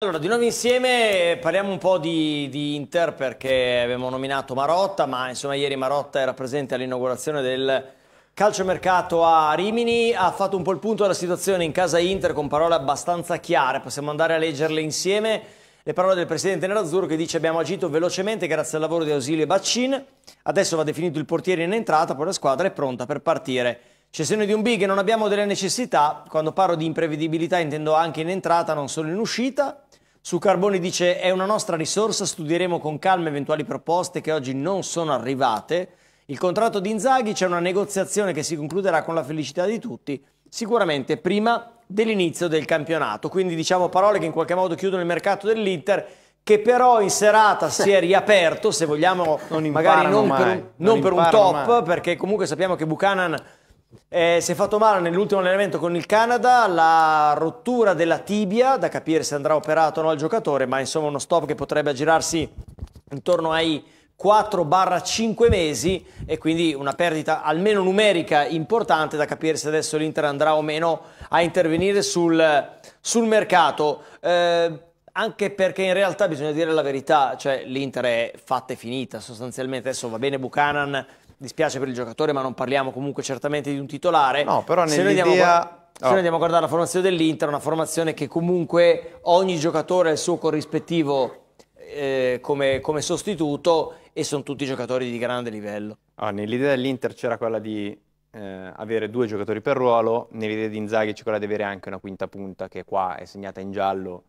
Allora, di nuovo insieme parliamo un po' di, di, Inter perché abbiamo nominato Marotta, ma insomma ieri Marotta era presente all'inaugurazione del calciomercato a Rimini, ha fatto un po' il punto della situazione in casa Inter con parole abbastanza chiare, possiamo andare a leggerle insieme. Le parole del presidente Nerazzurro che dice abbiamo agito velocemente grazie al lavoro di Ausilio e Baccin, adesso va definito il portiere in entrata, poi la squadra è pronta per partire Cessione di un B che non abbiamo delle necessità, quando parlo di imprevedibilità intendo anche in entrata, non solo in uscita. Su Carboni dice è una nostra risorsa, studieremo con calma eventuali proposte che oggi non sono arrivate. Il contratto di Inzaghi c'è una negoziazione che si concluderà con la felicità di tutti, sicuramente prima dell'inizio del campionato. Quindi diciamo parole che in qualche modo chiudono il mercato dell'Inter che però in serata si è riaperto, se vogliamo, non magari non, mai, per un, non non per un top, mai. perché comunque sappiamo che Buchanan eh, si è fatto male nell'ultimo allenamento con il Canada, la rottura della tibia, da capire se andrà operato o no il giocatore, ma insomma uno stop che potrebbe aggirarsi intorno ai 4-5 mesi e quindi una perdita almeno numerica importante da capire se adesso l'Inter andrà o meno a intervenire sul, sul mercato. Eh, anche perché in realtà bisogna dire la verità, cioè l'Inter è fatta e finita sostanzialmente, adesso va bene Buchanan dispiace per il giocatore, ma non parliamo comunque certamente di un titolare. No, però se Noi andiamo, oh. se noi andiamo a guardare la formazione dell'Inter, una formazione che comunque ogni giocatore ha il suo corrispettivo eh, come, come, sostituto e sono tutti giocatori di grande livello. Ah, nell'idea dell'Inter c'era quella di eh, avere due giocatori per ruolo, nell'idea di Inzaghi c'è quella di avere anche una quinta punta che qua è segnata in giallo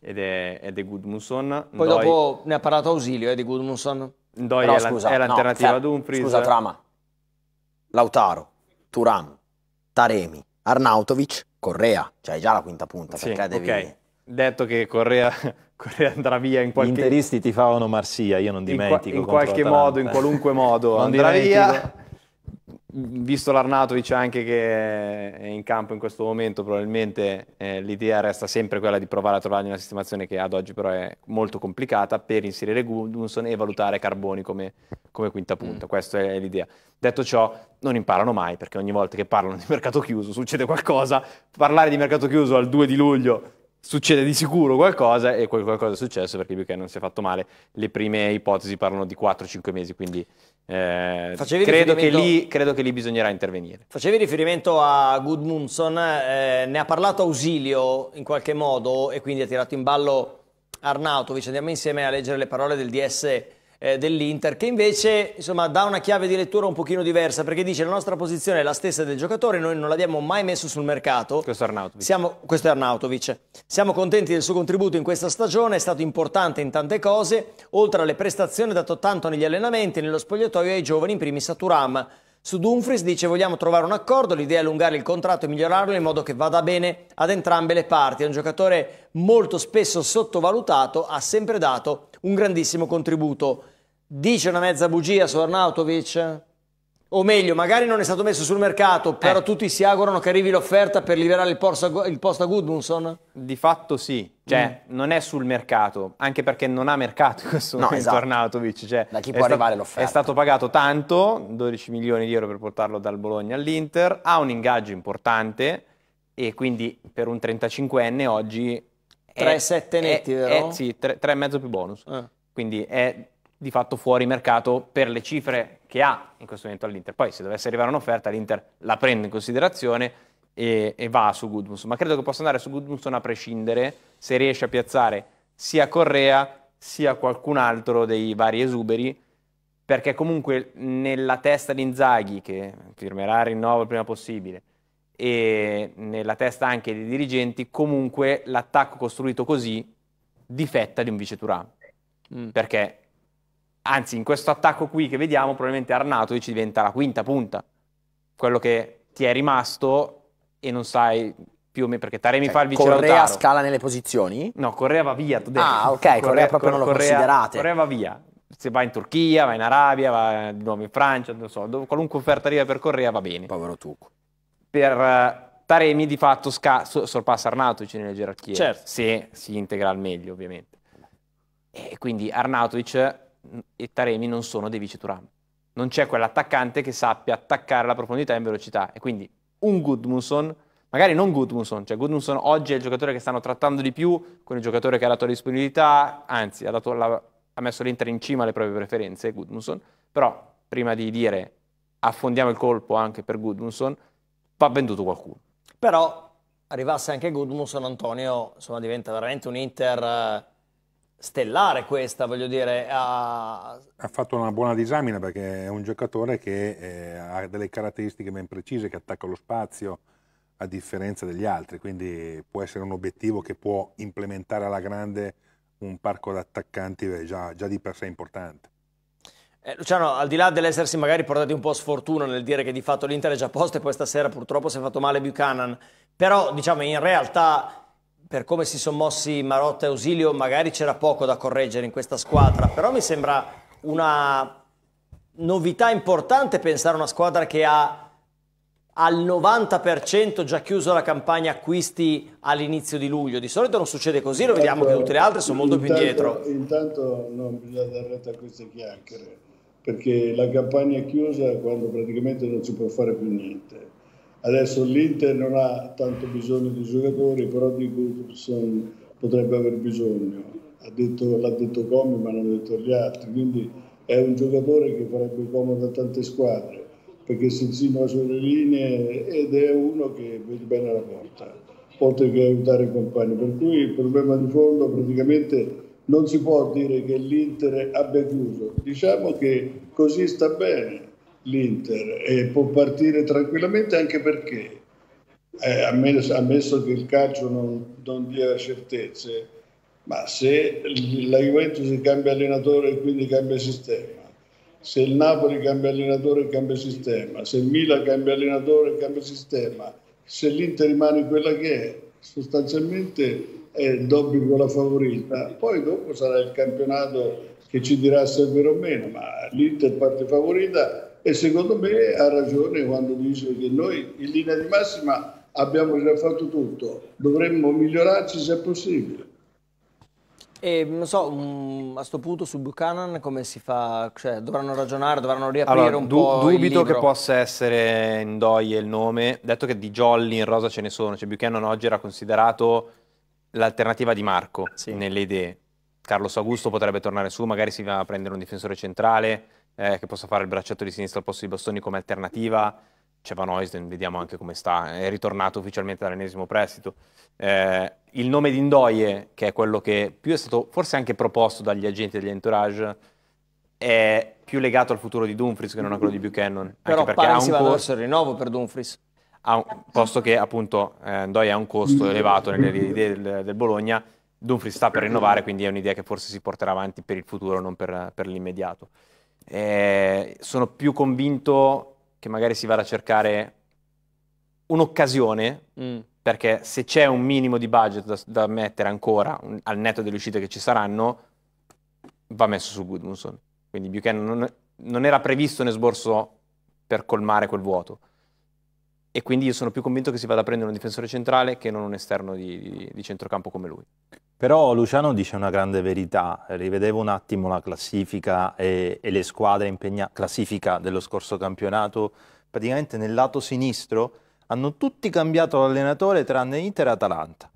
ed è, ed è Goodmunson. Poi Doi... dopo ne ha parlato Ausilio eh, di Goodmunson. Doi è, scusa, è l'alternativa no, cioè, ad Dumfries. Scusa, trama. Lautaro, Turam, Taremi, Arnautovic, Correa. Cioè, hai già la quinta punta, sì, perché devi... Okay. Detto che Correa, Correa, andrà via in qualche... Gli interisti ti favano Marsia, io non dimentico. In, qua, in qualche modo, in qualunque modo, andrà dimentico. via visto L'Arnatovic anche che è in campo in questo momento, probabilmente eh, l'idea resta sempre quella di provare a trovargli una sistemazione che ad oggi però è molto complicata per inserire Gudunson e valutare Carboni come, come quinta punta. Mm. Questa è l'idea. Detto ciò, non imparano mai perché ogni volta che parlano di mercato chiuso succede qualcosa. Parlare di mercato chiuso al 2 di luglio succede di sicuro qualcosa e quel qualcosa è successo perché Buchanan si è fatto male. Le prime ipotesi parlano di 4-5 mesi, quindi eh, credo, che lì, credo, che lì, bisognerà intervenire. Facevi riferimento a Goodmunson, eh, ne ha parlato Ausilio in qualche modo e quindi ha tirato in ballo Arnautovic. Andiamo insieme a leggere le parole del DS eh, dell'Inter, che invece insomma, dà una chiave di lettura un pochino diversa, perché dice la nostra posizione è la stessa del giocatore, noi non l'abbiamo mai messo sul mercato. Questo è Arnautovic. Siamo, questo è Arnautovic. Siamo contenti del suo contributo in questa stagione, è stato importante in tante cose, oltre alle prestazioni dato tanto negli allenamenti, nello spogliatoio ai giovani, in primis a Turam. Su Dumfries dice vogliamo trovare un accordo, l'idea è allungare il contratto e migliorarlo in modo che vada bene ad entrambe le parti. È un giocatore molto spesso sottovalutato, ha sempre dato un grandissimo contributo dice una mezza bugia su Arnautovic? O meglio, magari non è stato messo sul mercato, però eh. tutti si augurano che arrivi l'offerta per liberare il posto, il posto a Goodmanson? Di fatto sì, cioè mm. non è sul mercato, anche perché non ha mercato questo no, momento esatto. Arnautovic. Cioè, da chi può arrivare l'offerta? È stato pagato tanto, 12 milioni di euro per portarlo dal Bologna all'Inter, ha un ingaggio importante e quindi per un 35enne oggi... 3,7 netti, è, vero? È, eh, sì, 3,5 più bonus. Eh. Quindi è di fatto fuori mercato per le cifre che ha in questo momento all'Inter. Poi se dovesse arrivare un'offerta l'Inter la prende in considerazione e, e va su Goodmanson, ma credo che possa andare su Goodmanson a prescindere se riesce a piazzare sia Correa sia qualcun altro dei vari esuberi, perché comunque nella testa di Inzaghi, che firmerà il rinnovo il prima possibile, e nella testa anche dei dirigenti, comunque l'attacco costruito così difetta di un vice Turan. Mm. Perché Anzi, in questo attacco qui che vediamo, probabilmente Arnatovic diventa la quinta punta, quello che ti è rimasto e non sai più o meno perché Taremi cioè, fa il vice Correa Lautaro. scala nelle posizioni? No, Correa va via. Ah, ok, Correa, Correa proprio non lo considerate. Correa va via. Se va in Turchia, va in Arabia, va di nuovo in Francia, non so, qualunque offerta arriva per Correa va bene. Povero Tuco. Per eh, Taremi di fatto sorpassa Arnautovic nelle gerarchie, certo. se si integra al meglio ovviamente. E quindi Arnautovic e Taremi non sono dei vice Turam. Non c'è quell'attaccante che sappia attaccare la profondità in velocità. E quindi un Goodmunson, magari non Goodmunson, cioè Goodmunson oggi è il giocatore che stanno trattando di più, con il giocatore che ha dato la disponibilità, anzi ha, dato, ha messo l'Inter in cima alle proprie preferenze, Goodmunson. Però prima di dire affondiamo il colpo anche per Goodmunson, va venduto qualcuno. Però arrivasse anche Goodmunson, Antonio, insomma diventa veramente un Inter eh, stellare questa, voglio dire. Ha... ha... fatto una buona disamina perché è un giocatore che eh, ha delle caratteristiche ben precise, che attacca lo spazio a differenza degli altri, quindi può essere un obiettivo che può implementare alla grande un parco d'attaccanti eh, già, già di per sé importante. Eh, Luciano, al di là dell'essersi magari portati un po' sfortuna nel dire che di fatto l'Inter è già posto e poi stasera purtroppo si è fatto male Buchanan, però diciamo in realtà per come si sono mossi Marotta e Ausilio, magari c'era poco da correggere in questa squadra, però mi sembra una novità importante pensare a una squadra che ha al 90% già chiuso la campagna acquisti all'inizio di luglio. Di solito non succede così, lo vediamo che tutte le altre sono molto intanto, più indietro. Intanto non bisogna dare retta a queste chiacchiere, perché la campagna è chiusa quando praticamente non si può fare più niente Adesso l'Inter non ha tanto bisogno di giocatori, però di Goodson potrebbe aver bisogno. Detto, l'ha detto Comi, ma l'hanno detto gli altri. Quindi è un giocatore che farebbe comodo a tante squadre, perché si insinua sulle linee ed è uno che vede bene la porta, oltre che aiutare i compagni. Per cui il problema di fondo praticamente non si può dire che l'Inter abbia chiuso. Diciamo che così sta bene l'Inter e può partire tranquillamente anche perché, eh, ammesso, ammesso, che il calcio non, non dia certezze, ma se la Juventus cambia allenatore e quindi cambia sistema, se il Napoli cambia allenatore e cambia sistema, se il Milan cambia allenatore e cambia sistema, se l'Inter rimane quella che è, sostanzialmente è Dobbico la favorita. Poi dopo sarà il campionato che ci dirà se è vero o meno, ma l'Inter parte favorita e secondo me ha ragione quando dice che noi in linea di massima abbiamo già fatto tutto, dovremmo migliorarci se possibile. E non so, mm, a questo punto su Buchanan come si fa? Cioè, dovranno ragionare, dovranno riaprire allora, un du po' Dubito che possa essere in Ndoye il nome, detto che di Jolly in rosa ce ne sono, cioè Buchanan oggi era considerato l'alternativa di Marco sì. nelle idee. Carlos Augusto potrebbe tornare su, magari si va a prendere un difensore centrale, eh, che possa fare il bracciatto di sinistra al posto di Bastoni come alternativa. C'è Van Oisden, vediamo anche come sta, è ritornato ufficialmente dall'ennesimo prestito. Eh, il nome di Indoie, che è quello che più è stato forse anche proposto dagli agenti degli entourage, è più legato al futuro di Dumfries che non a quello di Buchanan. Però anche perché ha un costo... rinnovo per Dumfries. Un... posto che appunto eh, Ndoye ha un costo elevato nelle idee del, del Bologna, Dumfries sta per rinnovare, quindi è un'idea che forse si porterà avanti per il futuro, non per, per l'immediato eh, sono più convinto che magari si vada a cercare un'occasione, mm. perché se c'è un minimo di budget da, da mettere ancora, un, al netto delle uscite che ci saranno, va messo su Goodmanson. Quindi Buchanan non, non era previsto un esborso per colmare quel vuoto e quindi io sono più convinto che si vada a prendere un difensore centrale che non un esterno di, di, di, centrocampo come lui. Però Luciano dice una grande verità, rivedevo un attimo la classifica e, e le squadre impegnate, classifica dello scorso campionato, praticamente nel lato sinistro hanno tutti cambiato l'allenatore tranne Inter e Atalanta.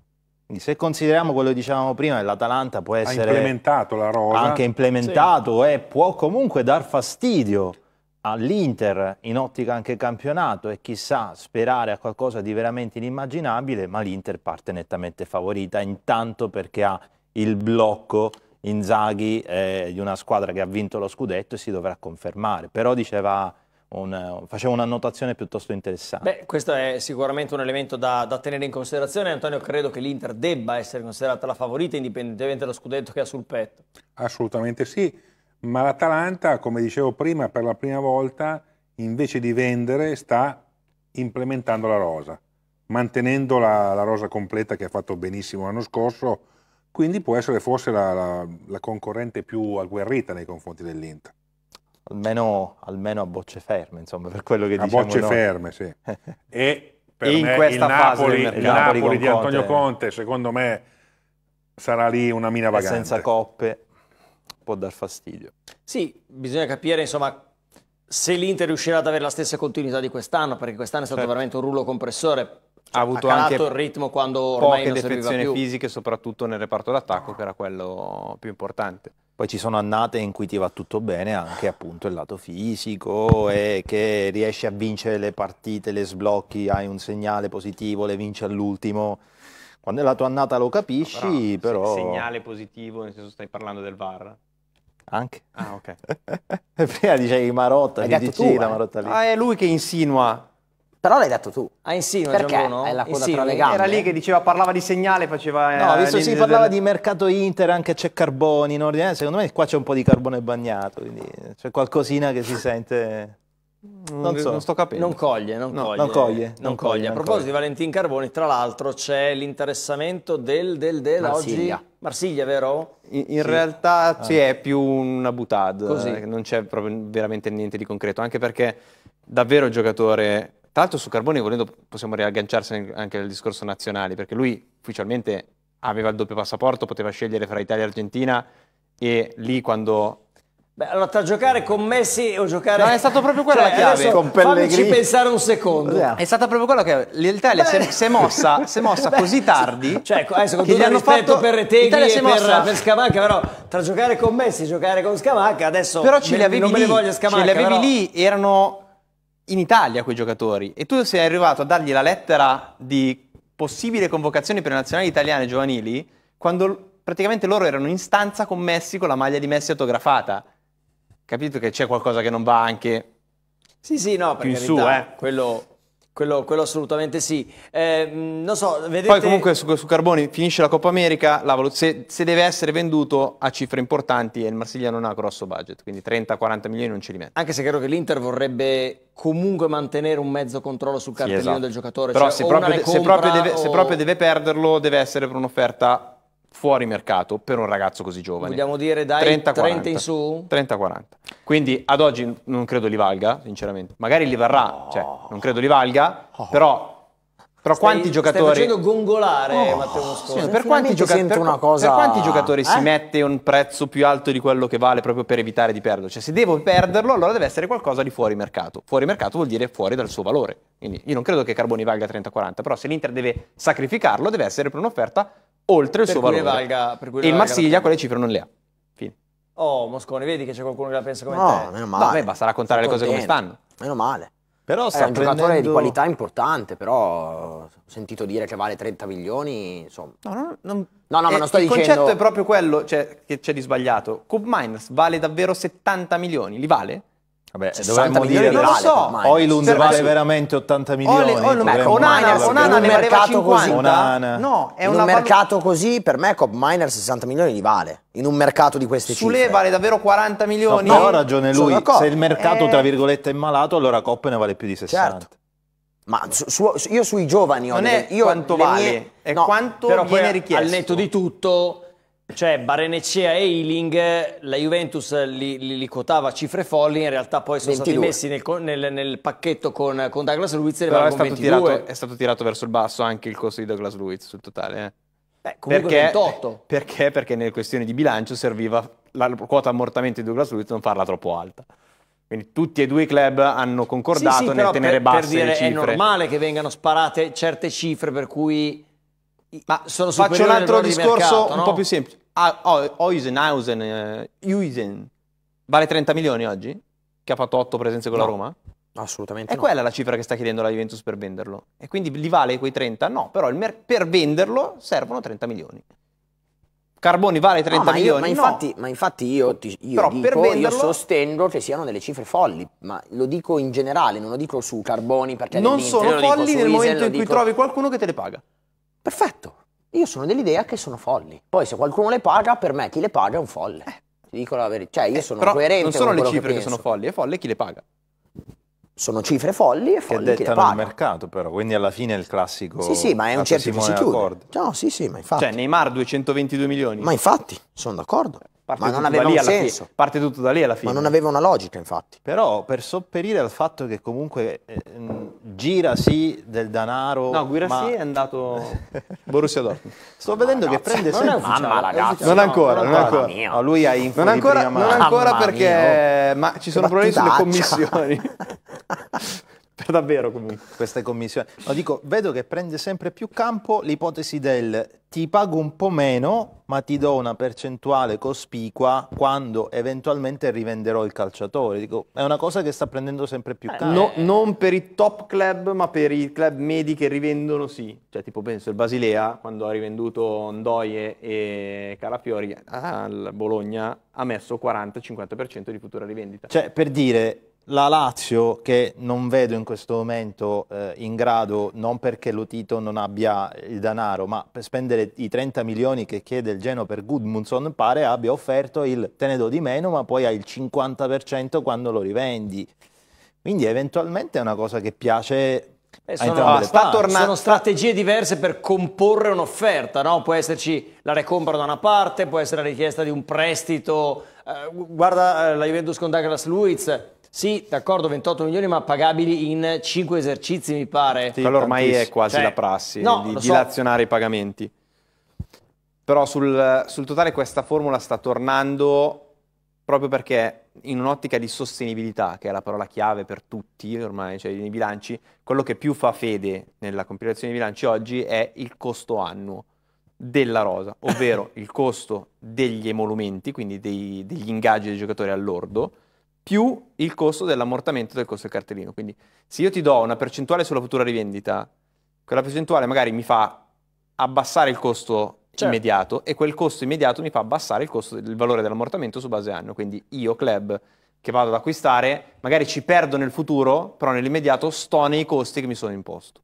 Quindi se consideriamo quello che dicevamo prima, l'Atalanta può essere... Ha implementato la rosa. Anche implementato sì. e può comunque dar fastidio all'Inter in ottica anche campionato e chissà sperare a qualcosa di veramente inimmaginabile, ma l'Inter parte nettamente favorita, intanto perché ha il blocco Inzaghi eh, di una squadra che ha vinto lo scudetto e si dovrà confermare. Però diceva un, faceva un'annotazione piuttosto interessante. Beh, questo è sicuramente un elemento da, da tenere in considerazione. Antonio, credo che l'Inter debba essere considerata la favorita indipendentemente dallo scudetto che ha sul petto. Assolutamente sì ma l'Atalanta, come dicevo prima, per la prima volta, invece di vendere, sta implementando la rosa, mantenendo la, la rosa completa che ha fatto benissimo l'anno scorso, quindi può essere forse la, la, la concorrente più agguerrita nei confronti dell'Inter. Almeno, almeno, a bocce ferme, insomma, per quello che a diciamo. A bocce noi. ferme, sì. E per in me il Napoli, il Napoli, Napoli di Antonio Conte. Conte, secondo me, sarà lì una mina vagante. E senza coppe può dar fastidio. Sì, bisogna capire insomma se l'Inter riuscirà ad avere la stessa continuità di quest'anno, perché quest'anno è stato certo. veramente un rullo compressore. Cioè, ha avuto ha anche il ritmo quando ormai poche non defezioni più. fisiche, soprattutto nel reparto d'attacco, che era quello più importante. Poi ci sono annate in cui ti va tutto bene, anche appunto il lato fisico, e che riesci a vincere le partite, le sblocchi, hai un segnale positivo, le vinci all'ultimo. Quando è la tua annata lo capisci, no, ah, però... però... Segnale positivo, nel senso stai parlando del VAR? Anche. Ah, ok. Prima dicevi Marotta, Hai mi dici tu, la eh. Marotta lì. Ah, è lui che insinua. Però l'hai detto tu. Ah, insinua Perché? Gianbruno? Diciamo, Hai la coda insinua. tra le gambe. Era lì che diceva, parlava di segnale, faceva... Eh, no, eh, visto si parlava di mercato Inter, anche c'è Carboni in ordine, secondo me qua c'è un po' di carbone bagnato, quindi c'è qualcosina che si sente... Non, so. non, sto capendo. Non coglie, non, no, coglie, non, coglie, non coglie. coglie. A proposito di Valentin Carboni, tra l'altro c'è l'interessamento del, del, del Marsiglia. oggi Marsiglia, vero? In, in sì. realtà ah. sì, è più una butade, Così. Eh, non c'è proprio veramente niente di concreto, anche perché davvero il giocatore tra l'altro su Carboni, volendo, possiamo riagganciarsi anche al discorso nazionale, perché lui ufficialmente aveva il doppio passaporto, poteva scegliere fra Italia e Argentina e lì quando Beh, allora tra giocare con Messi o giocare... No, è stato proprio quella cioè, la chiave. Con Pellegrini. Fammici pensare un secondo. Yeah. È stata proprio quella la chiave. l'Italia si, si, è mossa, si è mossa così tardi... Cioè, ecco, adesso con tutto il rispetto fatto... per Reteghi e per, per Scamacca, però tra giocare con Messi e giocare con Scamacca, adesso però ce me, li avevi non lì, me ne voglio Scamacca. Ce li avevi però... lì, erano in Italia quei giocatori e tu sei arrivato a dargli la lettera di possibile convocazione per le nazionali italiane giovanili quando praticamente loro erano in stanza con Messi con la maglia di Messi autografata capito che c'è qualcosa che non va anche sì, sì, no, più in carità, su, eh. quello, quello, quello, assolutamente sì. Eh, non so, vedete... Poi comunque su, su, Carboni finisce la Coppa America, la, se, se, deve essere venduto a cifre importanti e il Marsiglia non ha grosso budget, quindi 30-40 milioni non ce li mette. Anche se credo che l'Inter vorrebbe comunque mantenere un mezzo controllo sul cartellino sì, esatto. del giocatore. Però cioè, se, proprio, se, proprio deve, o... se proprio deve perderlo deve essere per un'offerta fuori mercato per un ragazzo così giovane. Vogliamo dire dai 30, 30 in su? 30-40. Quindi ad oggi non credo li valga, sinceramente. Magari li varrà, cioè non credo li valga, oh. però... Però stai, quanti giocatori... Stai facendo gongolare oh, Matteo Moscoso. per, quanti gioca... per, cosa... per, quanti giocatori eh? si mette un prezzo più alto di quello che vale proprio per evitare di perderlo? Cioè se devo perderlo allora deve essere qualcosa di fuori mercato. Fuori mercato vuol dire fuori dal suo valore. Quindi io non credo che Carboni valga 30-40, però se l'Inter deve sacrificarlo deve essere per un'offerta oltre il per suo valore. Valga, per e il Marsiglia quelle cifre non le ha. Fine. Oh, Moscone, vedi che c'è qualcuno che la pensa come no, te? No, meno male. Vabbè, basta raccontare Sono le cose contento. come stanno. Meno male. Però eh, è un prendendo... giocatore di qualità importante, però ho sentito dire che vale 30 milioni, insomma. No, no, non... no, no ma eh, non sto il dicendo... Il concetto è proprio quello cioè, che c'è di sbagliato. Cub Miners vale davvero 70 milioni, li vale? Vabbè, cioè, dovremmo dire non lo so. Oilund cioè, vale sì. veramente 80 milioni. Ole, Ole, beh, Onana, Onana ne valeva 50. No, è in un mercato così per me Cop Miner 60 milioni li vale. In un mercato di queste Sule cifre. Sulle vale davvero 40 milioni. No, no ha ragione lui. Se il mercato tra eh. virgolette è malato, allora Cop ne vale più di 60. Certo. Ma su, su, io sui giovani ho non è io quanto vale, mie... è no, quanto viene richiesto. Al netto di tutto cioè Barenecea e Ealing, la Juventus li, li, li quotava cifre folli, in realtà poi sono 22. stati messi nel, nel, nel pacchetto con, con Douglas Luiz e Però è stato, tirato, è stato, tirato, verso il basso anche il costo di Douglas Luiz sul totale. Eh. Beh, perché, 28. Perché? Perché nelle questioni di bilancio serviva la quota ammortamento di Douglas Luiz non farla troppo alta. Quindi tutti e due i club hanno concordato sì, sì, nel tenere per, basse per dire, le cifre. È normale che vengano sparate certe cifre per cui ma sono Faccio un altro discorso mercato, un no? po' più semplice. Ah, oh, Oisen, oh, ah, eh, vale 30 milioni oggi? Che ha fatto 8 presenze con no. la Roma? Assolutamente. È no. quella la cifra che sta chiedendo la Juventus per venderlo. E quindi li vale quei 30? No, però per venderlo servono 30 milioni. Carboni vale 30 no, ma io, milioni. Ma infatti, no. ma infatti io, ti, io, dico, per venderlo... io sostengo che siano delle cifre folli, ma lo dico in generale, non lo dico su Carboni perché... Non sono folli nel momento in cui dico... trovi qualcuno che te le paga. Perfetto. Io sono dell'idea che sono folli. Poi se qualcuno le paga, per me chi le paga è un folle. Eh. Ti dico la verità. Cioè, io eh, sono però coerente. Non sono le cifre che, che sono folli, è folle chi le paga sono cifre folli e folli che dettano che il mercato però, quindi alla fine è il classico Sì, sì, ma è un certo si chiude. No, sì, sì, ma cioè, infatti. Cioè Neymar 222 milioni. Ma infatti, sono d'accordo. Parte ma non aveva un senso. Fine. parte tutto da lì alla fine. Ma non aveva una logica, infatti. Però per sopperire al fatto che comunque eh, gira sì del danaro. No, Guira ma... sì è andato Borussia Dortmund. Sto ma vedendo ragazza, che prende sempre. Mamma ragazzi, eh, non, no, ancora, non ancora, non ancora. No, lui ha info non ancora, prima, non ancora perché mio. ma ci sono problemi sulle commissioni. per davvero comunque. Queste commissioni. Ma dico, vedo che prende sempre più campo l'ipotesi del ti pago un po' meno, ma ti do una percentuale cospicua quando eventualmente rivenderò il calciatore. Dico, è una cosa che sta prendendo sempre più eh, campo. No, non per i top club, ma per i club medi che rivendono sì. Cioè, tipo penso il Basilea, quando ha rivenduto Ndoye e Calafiori al Bologna, ha messo 40-50% di futura rivendita. Cioè, per dire, la Lazio che non vedo in questo momento eh, in grado, non perché Lotito non abbia il denaro, ma per spendere i 30 milioni che chiede il Geno per Gudmundsson, pare abbia offerto il te ne do di meno, ma poi hai il 50% quando lo rivendi. Quindi eventualmente è una cosa che piace Beh, sono, sta torna- sono strategie diverse per comporre un'offerta, no? Può esserci la recompra da una parte, può essere la richiesta di un prestito. Eh, guarda eh, la Juventus con Douglas Luiz, sì, d'accordo, 28 milioni, ma pagabili in 5 esercizi, mi pare. Sì, Quello ormai è quasi cioè, la prassi no, di dilazionare so. i pagamenti. Però sul, sul totale questa formula sta tornando proprio perché in un'ottica di sostenibilità, che è la parola chiave per tutti ormai, cioè nei bilanci, quello che più fa fede nella compilazione dei bilanci oggi è il costo annuo della rosa, ovvero il costo degli emolumenti, quindi dei, degli ingaggi dei giocatori all'ordo, più il costo dell'ammortamento del costo del cartellino. Quindi se io ti do una percentuale sulla futura rivendita, quella percentuale magari mi fa abbassare il costo certo. immediato e quel costo immediato mi fa abbassare il costo del valore dell'ammortamento su base anno. Quindi io, club, che vado ad acquistare, magari ci perdo nel futuro, però nell'immediato sto nei costi che mi sono imposto.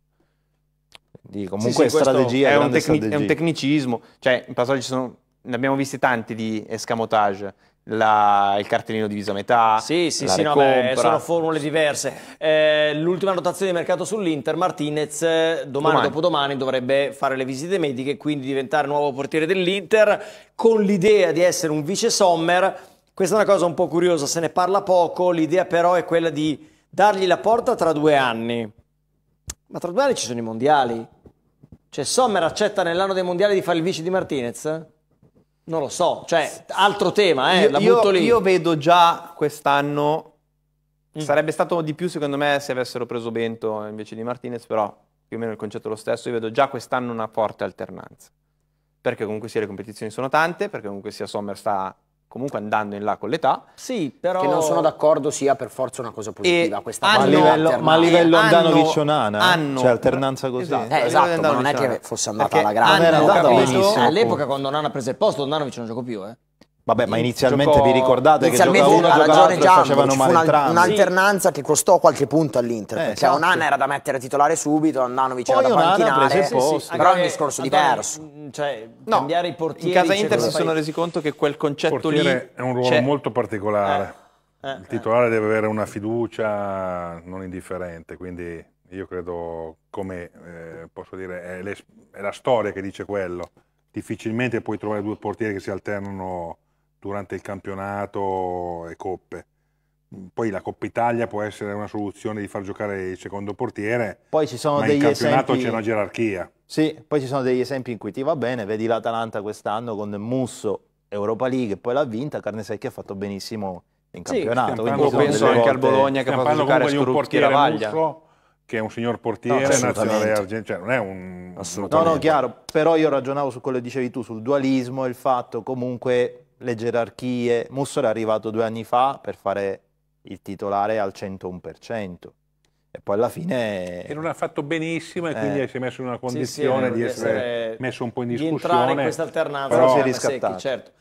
Quindi comunque sì, sì, strategia, è un, tecni- strategia. è un tecnicismo, cioè in passaggio ci sono, ne abbiamo visti tanti di escamotage la, il cartellino diviso a metà. Sì, sì, sì, no, beh, sono formule diverse. Eh, l'ultima rotazione di mercato sull'Inter, Martinez eh, domani, domani dopodomani dovrebbe fare le visite mediche, quindi diventare nuovo portiere dell'Inter con l'idea di essere un vice Sommer. Questa è una cosa un po' curiosa, se ne parla poco, l'idea però è quella di dargli la porta tra due anni. Ma tra due anni ci sono i mondiali. Cioè Sommer accetta nell'anno dei mondiali di fare il vice di Martinez? Non lo so, cioè, altro tema, eh, io, la butto io, lì. Io vedo già quest'anno, mm. sarebbe stato di più secondo me se avessero preso Bento invece di Martinez, però più o meno il concetto è lo stesso, io vedo già quest'anno una forte alternanza. Perché comunque sia le competizioni sono tante, perché comunque sia Sommer sta comunque andando in là con l'età. Sì, però... Che non sono d'accordo sia per forza una cosa positiva e questa hanno, livello, Ma a livello andano-vicionana, eh? cioè alternanza così. Esatto, eh, esatto ma non è che fosse andata alla grande. All'epoca quando Nana prese il posto, Nanovic non gioco più, eh. Vabbè, ma inizialmente giocò... vi ricordate inizialmente che giocava uno, giocava l'altro Giambo, facevano male una, Un'alternanza sì. che costò qualche punto all'Inter, eh, perché esatto. Onana era da mettere titolare subito, Andanovic era da panchinare, sì, eh. sì, però è un discorso diverso. Mm, cioè, no, cambiare i portieri... In casa cioè, Inter si fai... sono resi conto che quel concetto lì... Il è un ruolo c'è. molto particolare. Eh, eh, Il eh. titolare deve avere una fiducia non indifferente, quindi io credo, come eh, posso dire, è, le, è la storia che dice quello. Difficilmente puoi trovare due portieri che si alternano durante il campionato e coppe. Poi la Coppa Italia può essere una soluzione di far giocare il secondo portiere, poi ci sono ma degli in campionato esempi... c'è una gerarchia. Sì, poi ci sono degli esempi in cui ti va bene, vedi l'Atalanta quest'anno con Musso, Europa League, poi l'ha vinta, Carnesecchi ha fatto benissimo in campionato. Sì, campano, penso anche al Bologna che ha fatto giocare Scorucchi Ravaglia. Musso, che è un signor portiere no, nazionale argentino, cioè non è un... Assolutamente. No, no, chiaro, però io ragionavo su quello che dicevi tu, sul dualismo e il fatto comunque le gerarchie. Mussol è arrivato due anni fa per fare il titolare al 101%. E poi alla fine... E non ha fatto benissimo e quindi eh, si è messo in una condizione sì, sì, eh, di essere messo un po' in discussione. Di entrare in questa alternanza. Però si è riscattato. Secchi, certo.